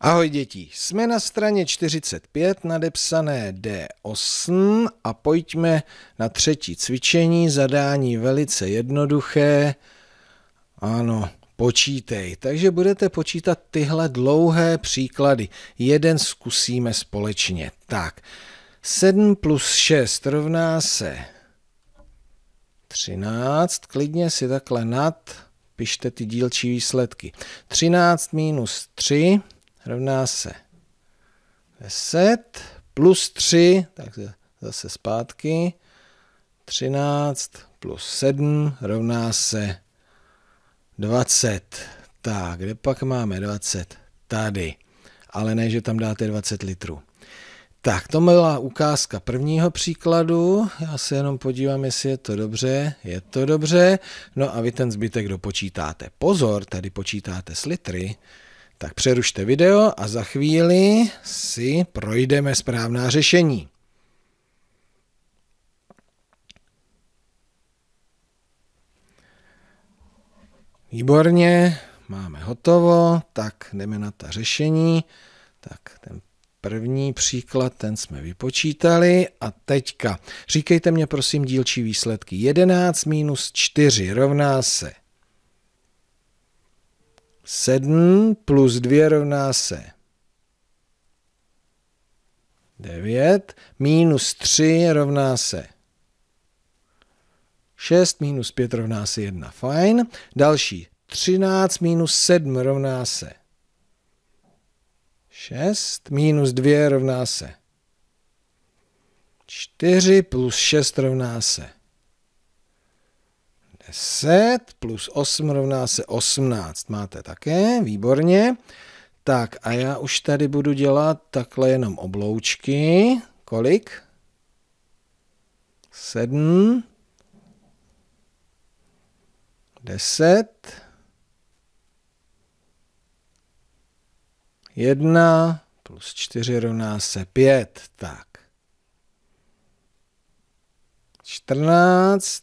Ahoj děti, jsme na straně 45 nadepsané D8 a pojďme na třetí cvičení, zadání velice jednoduché. Ano, počítej. Takže budete počítat tyhle dlouhé příklady. Jeden zkusíme společně. Tak, 7 plus 6 rovná se 13. Klidně si takhle nad, pište ty dílčí výsledky. 13 minus 3 rovná se 10 plus 3, tak zase zpátky, 13 plus 7 rovná se 20. Tak, kde pak máme 20? Tady. Ale ne, že tam dáte 20 litrů. Tak, to byla ukázka prvního příkladu. Já se jenom podívám, jestli je to dobře. Je to dobře. No a vy ten zbytek dopočítáte. Pozor, tady počítáte s litry, tak přerušte video a za chvíli si projdeme správná řešení. Výborně, máme hotovo, tak jdeme na ta řešení. Tak ten první příklad, ten jsme vypočítali a teďka říkejte mě prosím dílčí výsledky. 11 minus 4 rovná se 7 plus 2 rovná se 9, minus 3 rovná se 6, minus 5 rovná se 1, fajn. Další, 13 minus 7 rovná se 6, minus 2 rovná se 4, plus 6 rovná se 10 plus 8 rovná se 18. Máte také, výborně. Tak a já už tady budu dělat takhle jenom obloučky. Kolik? 7, 10, 1 plus 4 rovná se 5. Tak. 14,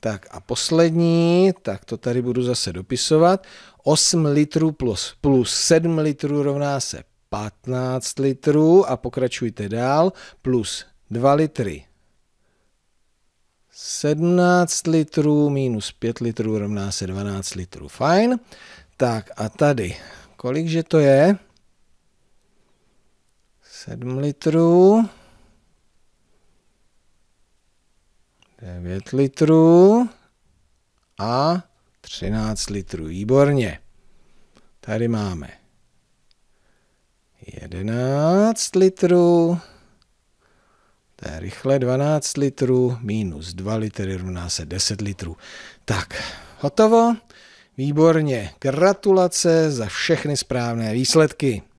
Tak a poslední, tak to tady budu zase dopisovat. 8 litrů plus, plus 7 litrů rovná se 15 litrů a pokračujte dál, plus 2 litry 17 litrů, minus 5 litrů rovná se 12 litrů. Fajn. Tak a tady, kolikže to je? 7 litrů. 5 litrů a 13 litrů. Výborně. Tady máme 11 litrů. To je rychle 12 litrů minus 2 litry rovná se 10 litrů. Tak, hotovo. Výborně. Gratulace za všechny správné výsledky.